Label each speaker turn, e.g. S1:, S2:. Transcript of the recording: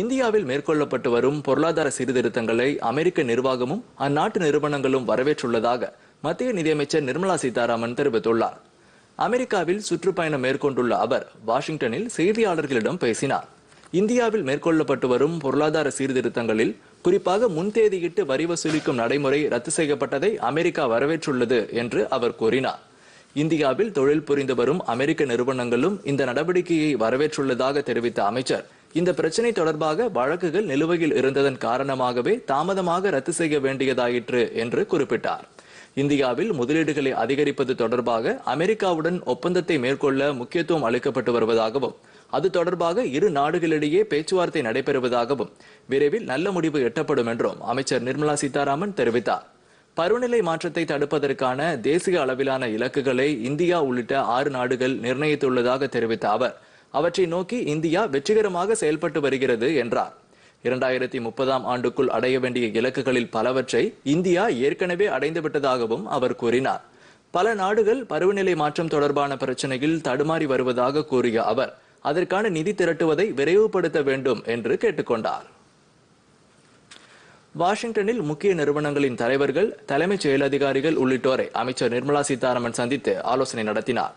S1: இந்தியாவில் மேற்கொள்ளப்பட்டு வரும் பொருளாதார சீர்திருத்தங்களை அமெரிக்க நிர்வாகமும் அந்நாட்டு நிறுவனங்களும் வரவேற்றுள்ளதாக மத்திய நிதியமைச்சர் நிர்மலா சீதாராமன் தெரிவித்துள்ளார் அமெரிக்காவில் சுற்றுப்பயணம் மேற்கொண்டுள்ள அவர் வாஷிங்டனில் செய்தியாளர்களிடம் பேசினார் இந்தியாவில் மேற்கொள்ளப்பட்டு வரும் பொருளாதார சீர்திருத்தங்களில் குறிப்பாக முன்தேதியிட்டு வரி வசூலிக்கும் நடைமுறை ரத்து செய்யப்பட்டதை அமெரிக்கா வரவேற்றுள்ளது என்று அவர் கூறினார் இந்தியாவில் தொழில் புரிந்து வரும் அமெரிக்க நிறுவனங்களும் இந்த நடவடிக்கையை வரவேற்றுள்ளதாக தெரிவித்த அமைச்சர் இந்த பிரச்சனை தொடர்பாக வழக்குகள் நிலுவையில் இருந்ததன் காரணமாகவே தாமதமாக ரத்து செய்ய வேண்டியதாயிற்று என்று குறிப்பிட்டார் இந்தியாவில் முதலீடுகளை அதிகரிப்பது தொடர்பாக அமெரிக்காவுடன் ஒப்பந்தத்தை மேற்கொள்ள முக்கியத்துவம் அளிக்கப்பட்டு வருவதாகவும் அது தொடர்பாக இரு நாடுகளிடையே பேச்சுவார்த்தை நடைபெறுவதாகவும் விரைவில் நல்ல முடிவு எட்டப்படும் என்றும் அமைச்சர் நிர்மலா சீதாராமன் தெரிவித்தார் பருவநிலை மாற்றத்தை தடுப்பதற்கான தேசிய அளவிலான இலக்குகளை இந்தியா உள்ளிட்ட ஆறு நாடுகள் நிர்ணயித்துள்ளதாக தெரிவித்த அவர் அவற்றை நோக்கி இந்தியா வெற்றிகரமாக செயல்பட்டு வருகிறது என்றார் இரண்டாயிரத்தி முப்பதாம் ஆண்டுக்குள் அடைய வேண்டிய இலக்குகளில் பலவற்றை இந்தியா ஏற்கனவே அடைந்துவிட்டதாகவும் அவர் கூறினார் பல நாடுகள் பருவநிலை மாற்றம் தொடர்பான பிரச்சனையில் தடுமாறி வருவதாக கூறிய அவர் அதற்கான நிதி திரட்டுவதை விரைவுபடுத்த வேண்டும் என்று கேட்டுக்கொண்டார் வாஷிங்டனில் முக்கிய நிறுவனங்களின் தலைவர்கள் தலைமைச் செயல் அதிகாரிகள் உள்ளிட்டோரை அமைச்சர் நிர்மலா சீதாராமன் சந்தித்து ஆலோசனை நடத்தினார்